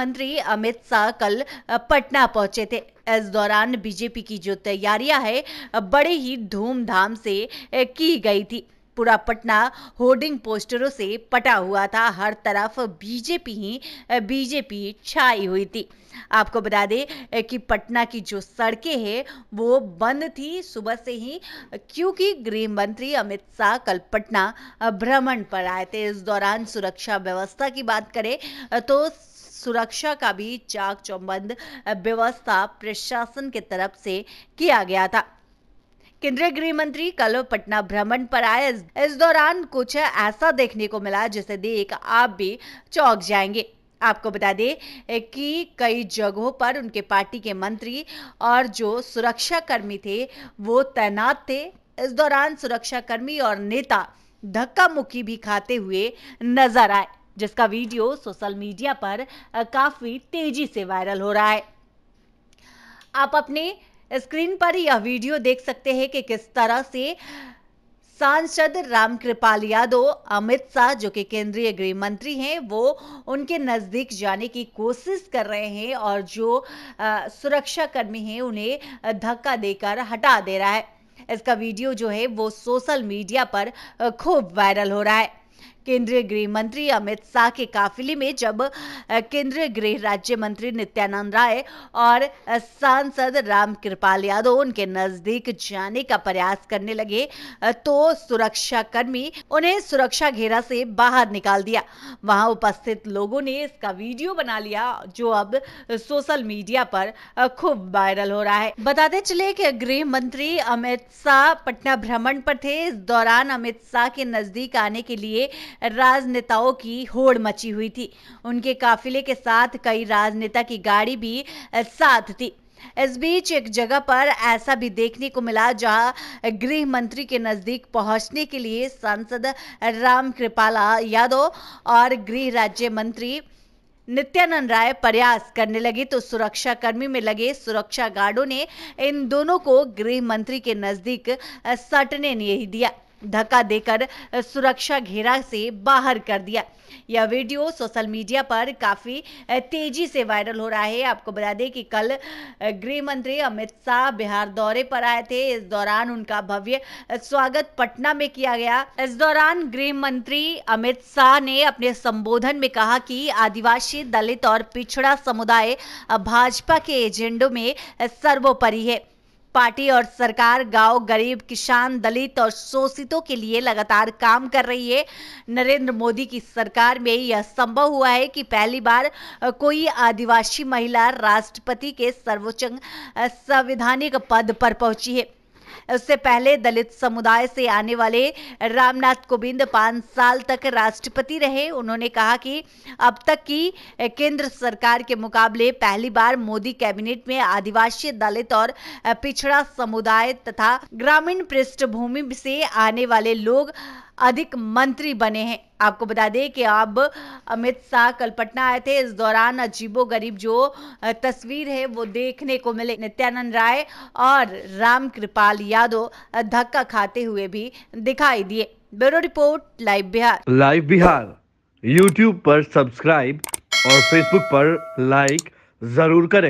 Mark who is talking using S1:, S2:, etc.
S1: मंत्री अमित शाह कल पटना पहुंचे थे इस दौरान बीजेपी की जो तैयारियां है बड़े ही धूमधाम से की गई थी पूरा पटना होर्डिंग पोस्टरों से पटा हुआ था हर तरफ बीजेपी ही बीजेपी छाई हुई थी आपको बता दें कि पटना की जो सड़कें हैं वो बंद थी सुबह से ही क्योंकि गृह मंत्री अमित शाह कल पटना भ्रमण पर आए थे इस दौरान सुरक्षा व्यवस्था की बात करें तो सुरक्षा का भी चाक चौबंद व्यवस्था प्रशासन के तरफ से किया गया था केंद्रीय गृह मंत्री कल पटना भ्रमण पर आए इस दौरान कुछ ऐसा देखने को मिला जिसे देख आप भी चौक जाएंगे आपको बता दें कि कई जगहों पर उनके पार्टी के मंत्री और जो सुरक्षा कर्मी थे वो तैनात थे इस दौरान सुरक्षा कर्मी और नेता धक्का मुक्की भी खाते हुए नजर आए जिसका वीडियो सोशल मीडिया पर काफ़ी तेजी से वायरल हो रहा है आप अपने स्क्रीन पर यह वीडियो देख सकते हैं कि किस तरह से सांसद रामकृपाल यादव अमित शाह जो कि केंद्रीय गृह मंत्री हैं वो उनके नज़दीक जाने की कोशिश कर रहे हैं और जो सुरक्षाकर्मी हैं उन्हें धक्का देकर हटा दे रहा है इसका वीडियो जो है वो सोशल मीडिया पर खूब वायरल हो रहा है केंद्रीय गृह मंत्री अमित शाह के काफिले में जब केंद्रीय गृह राज्य मंत्री नित्यानंद राय और सांसद राम कृपाल यादव उनके नजदीक जाने का प्रयास करने लगे तो सुरक्षा कर्मी उन्हें सुरक्षा घेरा से बाहर निकाल दिया वहां उपस्थित लोगों ने इसका वीडियो बना लिया जो अब सोशल मीडिया पर खूब वायरल हो रहा है बताते चले कि गृह मंत्री अमित शाह पटना भ्रमण पर थे इस दौरान अमित शाह के नजदीक आने के लिए राजनेताओं की होड़ मची हुई थी उनके काफिले के साथ कई राजनेता की गाड़ी भी साथ थी इस बीच एक जगह पर ऐसा भी देखने को मिला जहां गृह मंत्री के नजदीक पहुंचने के लिए सांसद राम कृपाला यादव और गृह राज्य मंत्री नित्यानंद राय प्रयास करने लगे तो सुरक्षा कर्मी में लगे सुरक्षा गार्डों ने इन दोनों को गृह मंत्री के नजदीक सटने नहीं दिया धक्का देकर सुरक्षा घेरा से बाहर कर दिया यह वीडियो सोशल मीडिया पर काफ़ी तेजी से वायरल हो रहा है आपको बता दें कि कल गृह मंत्री अमित शाह बिहार दौरे पर आए थे इस दौरान उनका भव्य स्वागत पटना में किया गया इस दौरान गृह मंत्री अमित शाह ने अपने संबोधन में कहा कि आदिवासी दलित और पिछड़ा समुदाय भाजपा के एजेंडो में सर्वोपरि है पार्टी और सरकार गांव गरीब किसान दलित और शोषितों के लिए लगातार काम कर रही है नरेंद्र मोदी की सरकार में यह संभव हुआ है कि पहली बार कोई आदिवासी महिला राष्ट्रपति के सर्वोच्च संवैधानिक पद पर पहुंची है उससे पहले दलित समुदाय से आने वाले रामनाथ कोविंद पांच साल तक राष्ट्रपति रहे उन्होंने कहा कि अब तक की केंद्र सरकार के मुकाबले पहली बार मोदी कैबिनेट में आदिवासी दलित और पिछड़ा समुदाय तथा ग्रामीण पृष्ठभूमि से आने वाले लोग अधिक मंत्री बने हैं आपको बता दें कि अब अमित शाह कल पटना आए थे इस दौरान अजीबो गरीब जो तस्वीर है वो देखने को मिले नित्यानंद राय और राम कृपाल यादव धक्का खाते हुए भी दिखाई दिए bureau report live Bihar live Bihar YouTube पर सब्सक्राइब और फेसबुक पर लाइक जरूर करें